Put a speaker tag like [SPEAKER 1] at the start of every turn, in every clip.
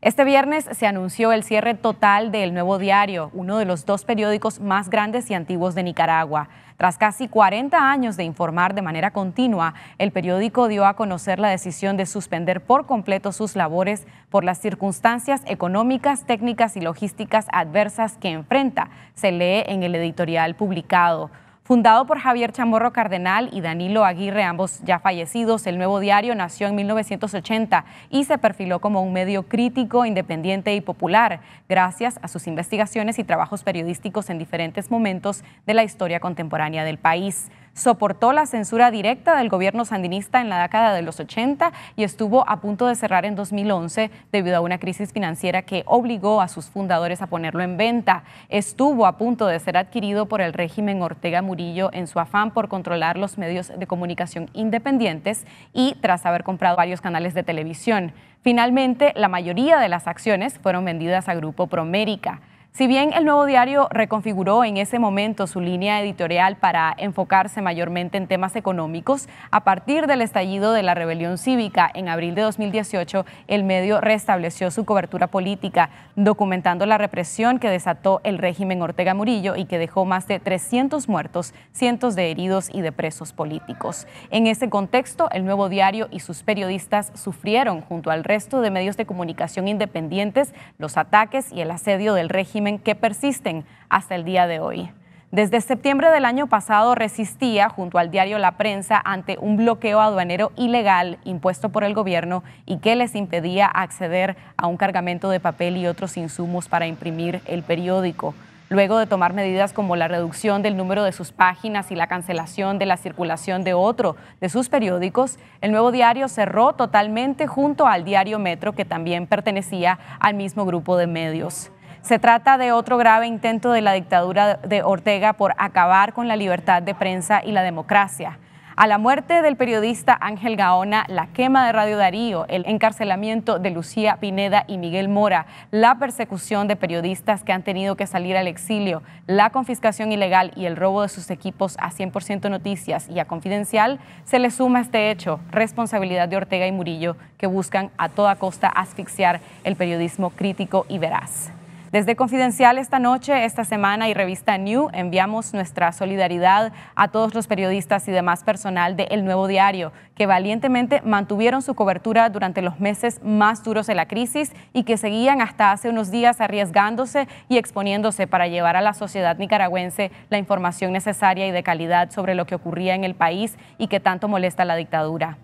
[SPEAKER 1] Este viernes se anunció el cierre total del Nuevo Diario, uno de los dos periódicos más grandes y antiguos de Nicaragua. Tras casi 40 años de informar de manera continua, el periódico dio a conocer la decisión de suspender por completo sus labores por las circunstancias económicas, técnicas y logísticas adversas que enfrenta, se lee en el editorial publicado. Fundado por Javier Chamorro Cardenal y Danilo Aguirre, ambos ya fallecidos, el nuevo diario nació en 1980 y se perfiló como un medio crítico, independiente y popular, gracias a sus investigaciones y trabajos periodísticos en diferentes momentos de la historia contemporánea del país soportó la censura directa del gobierno sandinista en la década de los 80 y estuvo a punto de cerrar en 2011 debido a una crisis financiera que obligó a sus fundadores a ponerlo en venta. Estuvo a punto de ser adquirido por el régimen Ortega Murillo en su afán por controlar los medios de comunicación independientes y tras haber comprado varios canales de televisión. Finalmente, la mayoría de las acciones fueron vendidas a Grupo Promérica. Si bien el nuevo diario reconfiguró en ese momento su línea editorial para enfocarse mayormente en temas económicos, a partir del estallido de la rebelión cívica en abril de 2018, el medio restableció su cobertura política, documentando la represión que desató el régimen Ortega Murillo y que dejó más de 300 muertos, cientos de heridos y de presos políticos. En ese contexto, el nuevo diario y sus periodistas sufrieron, junto al resto de medios de comunicación independientes, los ataques y el asedio del régimen que persisten hasta el día de hoy. Desde septiembre del año pasado resistía junto al diario La Prensa ante un bloqueo aduanero ilegal impuesto por el gobierno y que les impedía acceder a un cargamento de papel y otros insumos para imprimir el periódico. Luego de tomar medidas como la reducción del número de sus páginas y la cancelación de la circulación de otro de sus periódicos, el nuevo diario cerró totalmente junto al diario Metro, que también pertenecía al mismo grupo de medios. Se trata de otro grave intento de la dictadura de Ortega por acabar con la libertad de prensa y la democracia. A la muerte del periodista Ángel Gaona, la quema de Radio Darío, el encarcelamiento de Lucía Pineda y Miguel Mora, la persecución de periodistas que han tenido que salir al exilio, la confiscación ilegal y el robo de sus equipos a 100% Noticias y a Confidencial, se le suma este hecho, responsabilidad de Ortega y Murillo, que buscan a toda costa asfixiar el periodismo crítico y veraz. Desde Confidencial esta noche, esta semana y revista New enviamos nuestra solidaridad a todos los periodistas y demás personal de El Nuevo Diario que valientemente mantuvieron su cobertura durante los meses más duros de la crisis y que seguían hasta hace unos días arriesgándose y exponiéndose para llevar a la sociedad nicaragüense la información necesaria y de calidad sobre lo que ocurría en el país y que tanto molesta a la dictadura.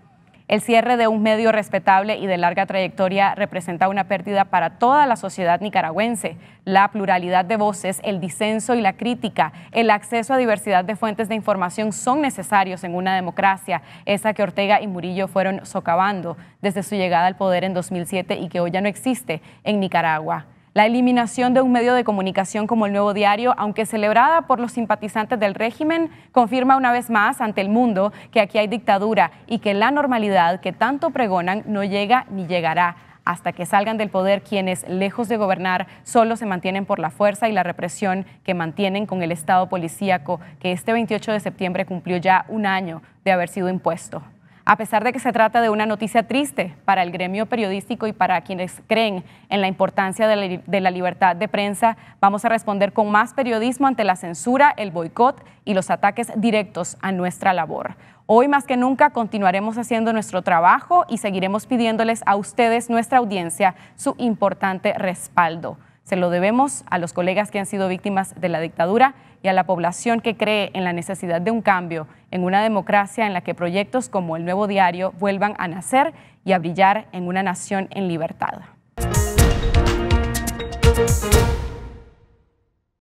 [SPEAKER 1] El cierre de un medio respetable y de larga trayectoria representa una pérdida para toda la sociedad nicaragüense. La pluralidad de voces, el disenso y la crítica, el acceso a diversidad de fuentes de información son necesarios en una democracia, esa que Ortega y Murillo fueron socavando desde su llegada al poder en 2007 y que hoy ya no existe en Nicaragua. La eliminación de un medio de comunicación como el Nuevo Diario, aunque celebrada por los simpatizantes del régimen, confirma una vez más ante el mundo que aquí hay dictadura y que la normalidad que tanto pregonan no llega ni llegará hasta que salgan del poder quienes, lejos de gobernar, solo se mantienen por la fuerza y la represión que mantienen con el Estado policíaco, que este 28 de septiembre cumplió ya un año de haber sido impuesto. A pesar de que se trata de una noticia triste para el gremio periodístico y para quienes creen en la importancia de la, libertad de prensa, vamos a responder con más periodismo ante la censura, el boicot y los ataques directos a nuestra labor. Hoy más que nunca continuaremos haciendo nuestro trabajo y seguiremos pidiéndoles a ustedes, nuestra audiencia, su importante respaldo. Se lo debemos a los colegas que han sido víctimas de la dictadura y a la población que cree en la necesidad de un cambio, en una democracia en la que proyectos como el Nuevo Diario vuelvan a nacer y a brillar en una nación en libertad.